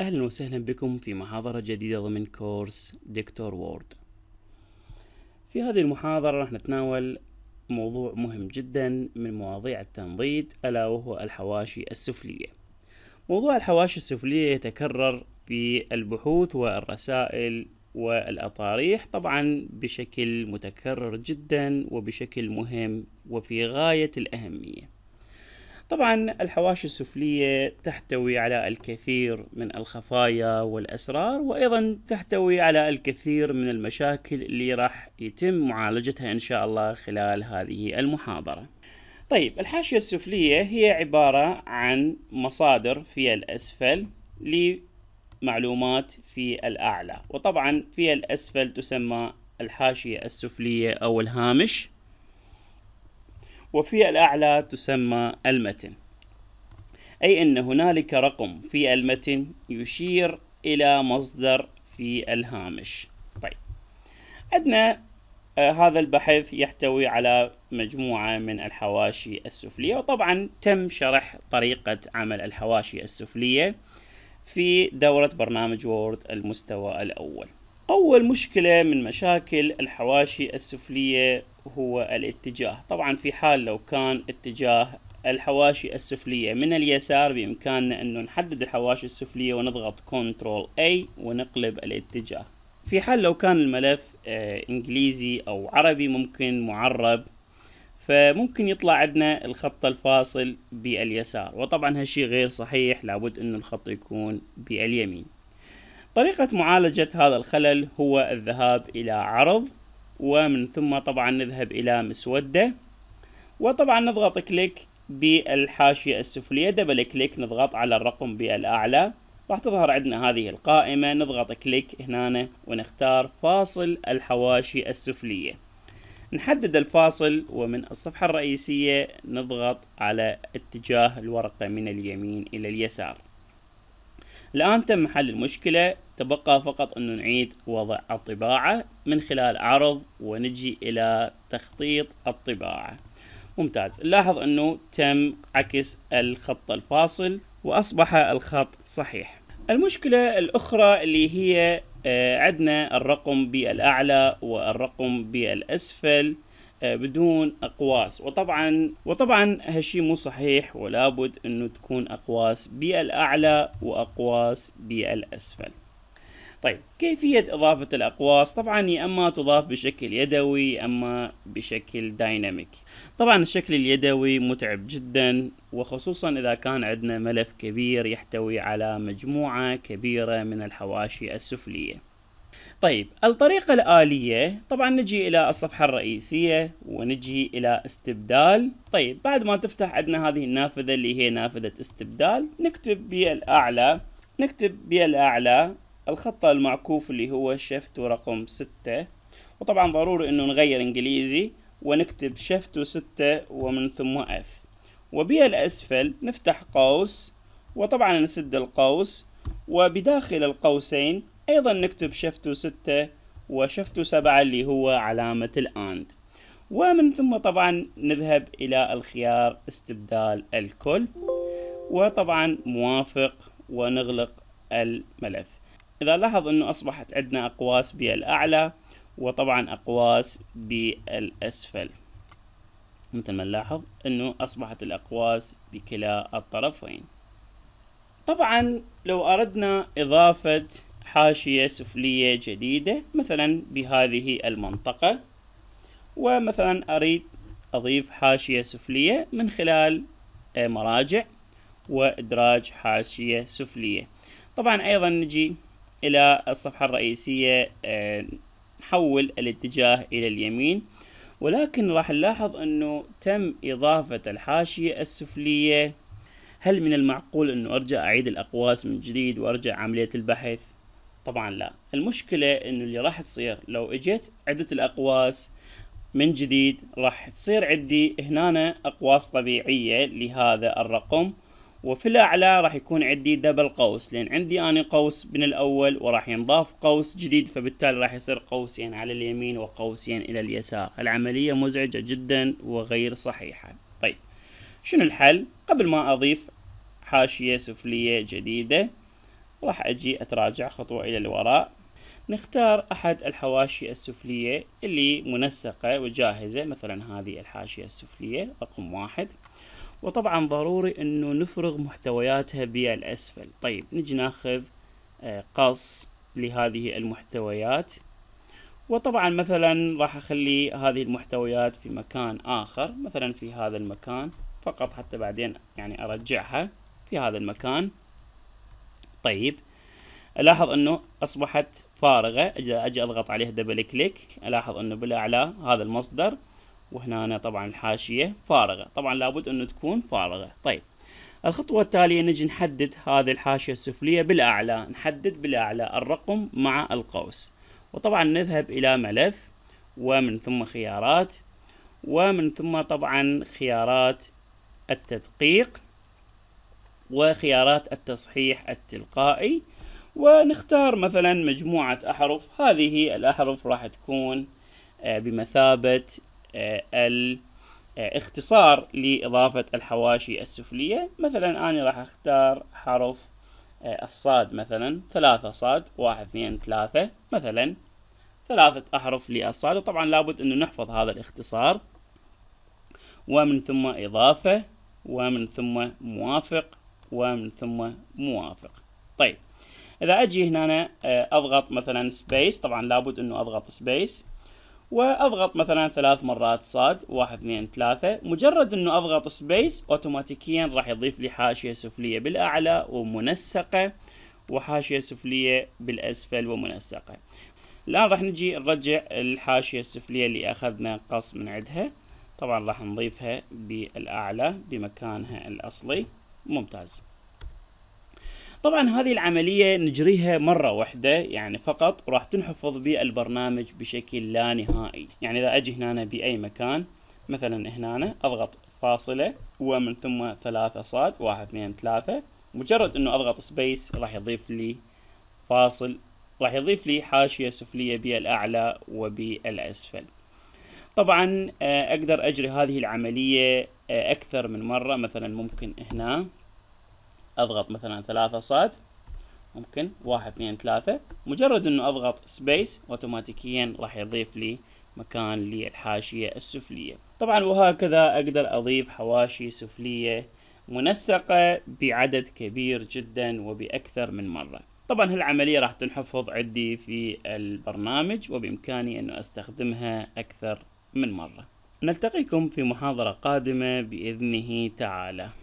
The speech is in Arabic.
أهلا وسهلا بكم في محاضرة جديدة ضمن كورس دكتور وورد في هذه المحاضرة راح نتناول موضوع مهم جدا من مواضيع التنضيد ألا وهو الحواشي السفلية موضوع الحواشي السفلية يتكرر في البحوث والرسائل والأطاريح طبعا بشكل متكرر جدا وبشكل مهم وفي غاية الأهمية طبعا الحواشي السفلية تحتوي على الكثير من الخفايا والأسرار وأيضا تحتوي على الكثير من المشاكل اللي راح يتم معالجتها إن شاء الله خلال هذه المحاضرة طيب الحاشية السفلية هي عبارة عن مصادر في الأسفل لمعلومات في الأعلى وطبعا في الأسفل تسمى الحاشية السفلية أو الهامش وفي الأعلى تسمى المتن أي أن هنالك رقم في المتن يشير إلى مصدر في الهامش طيب عندنا آه، هذا البحث يحتوي على مجموعة من الحواشي السفلية وطبعا تم شرح طريقة عمل الحواشي السفلية في دورة برنامج وورد المستوى الأول أول مشكلة من مشاكل الحواشي السفلية هو الاتجاه طبعا في حال لو كان اتجاه الحواشي السفلية من اليسار بإمكاننا أن نحدد الحواشي السفلية ونضغط Ctrl A ونقلب الاتجاه في حال لو كان الملف آه، إنجليزي أو عربي ممكن معرب فممكن يطلع عندنا الخط الفاصل باليسار وطبعا هالشي غير صحيح لابد أن الخط يكون باليمين طريقة معالجة هذا الخلل هو الذهاب إلى عرض ومن ثم طبعا نذهب إلى مسودة وطبعا نضغط كليك بالحاشية السفلية دبل كليك نضغط على الرقم بالأعلى راح تظهر عندنا هذه القائمة نضغط كليك هنا ونختار فاصل الحواشي السفلية نحدد الفاصل ومن الصفحة الرئيسية نضغط على اتجاه الورقة من اليمين إلى اليسار الآن تم حل المشكلة تبقى فقط أنه نعيد وضع الطباعة من خلال عرض ونجي إلى تخطيط الطباعة ممتاز نلاحظ أنه تم عكس الخط الفاصل وأصبح الخط صحيح المشكلة الأخرى اللي هي آه، عندنا الرقم بالأعلى والرقم بالأسفل آه، بدون اقواس وطبعا وطبعا هالشي مو صحيح ولابد انه تكون اقواس بالاعلى واقواس بالاسفل طيب كيفية إضافة الأقواس طبعا يا أما تضاف بشكل يدوي أما بشكل دايناميك طبعا الشكل اليدوي متعب جدا وخصوصا إذا كان عندنا ملف كبير يحتوي على مجموعة كبيرة من الحواشي السفلية طيب الطريقة الآلية طبعا نجي إلى الصفحة الرئيسية ونجي إلى استبدال طيب بعد ما تفتح عندنا هذه النافذة اللي هي نافذة استبدال نكتب بالأعلى نكتب بالأعلى الخط المعكوف اللي هو شفت رقم ستة وطبعا ضروري انه نغير انجليزي ونكتب شفت 6 ومن ثم اف وبالاسفل نفتح قوس وطبعا نسد القوس وبداخل القوسين أيضا نكتب شفت ستة وشفت سبعة اللي هو علامة الآند ومن ثم طبعا نذهب إلى الخيار استبدال الكل وطبعا موافق ونغلق الملف إذا لاحظ أنه أصبحت عندنا أقواس بالأعلى وطبعا أقواس بالأسفل مثل ما نلاحظ أنه أصبحت الأقواس بكلا الطرفين طبعا لو أردنا إضافة حاشية سفلية جديدة مثلا بهذه المنطقة ومثلا أريد أضيف حاشية سفلية من خلال آه، مراجع وإدراج حاشية سفلية طبعا أيضا نجي إلى الصفحة الرئيسية آه، نحول الاتجاه إلى اليمين ولكن راح نلاحظ أنه تم إضافة الحاشية السفلية هل من المعقول أنه أرجع أعيد الأقواس من جديد وأرجع عملية البحث طبعا لا المشكلة انه اللي راح تصير لو اجيت عدة الاقواس من جديد راح تصير عندي هنا اقواس طبيعية لهذا الرقم وفي الاعلى راح يكون عندي دبل قوس لان عندي انا قوس من الاول وراح ينضاف قوس جديد فبالتالي راح يصير قوسين على اليمين وقوسين الى اليسار العملية مزعجة جدا وغير صحيحة طيب شنو الحل قبل ما اضيف حاشية سفلية جديدة راح أجي أتراجع خطوة إلى الوراء نختار أحد الحواشي السفلية اللي منسقة وجاهزة مثلا هذه الحاشية السفلية رقم واحد وطبعا ضروري أنه نفرغ محتوياتها بالأسفل طيب نجي ناخذ آه، قص لهذه المحتويات وطبعا مثلا راح اخلي هذه المحتويات في مكان اخر مثلا في هذا المكان فقط حتى بعدين يعني ارجعها في هذا المكان طيب الاحظ انه اصبحت فارغه اجي, أجي اضغط عليها دبل كليك الاحظ انه بالاعلى هذا المصدر وهنا أنا طبعا الحاشيه فارغه طبعا لابد انه تكون فارغه طيب الخطوه التاليه نجي نحدد هذه الحاشيه السفليه بالاعلى نحدد بالاعلى الرقم مع القوس وطبعا نذهب الى ملف ومن ثم خيارات ومن ثم طبعا خيارات التدقيق وخيارات التصحيح التلقائي ونختار مثلا مجموعة أحرف هذه الأحرف راح تكون آه، بمثابة آه، الاختصار آه، لإضافة الحواشي السفلية مثلا أنا راح أختار حرف الصاد مثلا ثلاثة صاد واحد اثنين ثلاثة مثلا ثلاثة أحرف للصاد وطبعا لابد أنه نحفظ هذا الاختصار ومن ثم إضافة ومن ثم موافق ومن ثم موافق طيب اذا اجي هنا أنا آه، اضغط مثلا سبيس طبعا لابد انه اضغط سبيس واضغط مثلا ثلاث مرات صاد واحد اثنين ثلاثة مجرد انه اضغط سبيس اوتوماتيكيا راح يضيف لي حاشية سفلية بالاعلى ومنسقة وحاشية سفلية بالاسفل ومنسقة الان راح نجي نرجع الحاشية السفلية اللي اخذنا قص من عندها طبعا راح نضيفها بالاعلى بمكانها الاصلي ممتاز طبعا هذه العملية نجريها مرة واحدة يعني فقط وراح تنحفظ بالبرنامج بشكل لا نهائي يعني إذا أجي هنا بأي مكان مثلا هنا أضغط فاصلة ومن ثم ثلاثة صاد واحد اثنين ثلاثة مجرد أنه أضغط سبيس راح يضيف لي فاصل راح يضيف لي حاشية سفلية بالأعلى وبالأسفل طبعا آه، اقدر اجري هذه العملية آه، اكثر من مرة مثلا ممكن هنا اضغط مثلا ثلاثة صاد ممكن واحد اثنين ثلاثة مجرد انه اضغط سبيس اوتوماتيكيا راح يضيف لي مكان للحاشية السفلية طبعا وهكذا اقدر اضيف حواشي سفلية منسقة بعدد كبير جدا وبأكثر من مرة طبعا هالعملية راح تنحفظ عندي في البرنامج وبإمكاني أن أستخدمها أكثر من مرة نلتقيكم في محاضرة قادمة بإذنه تعالى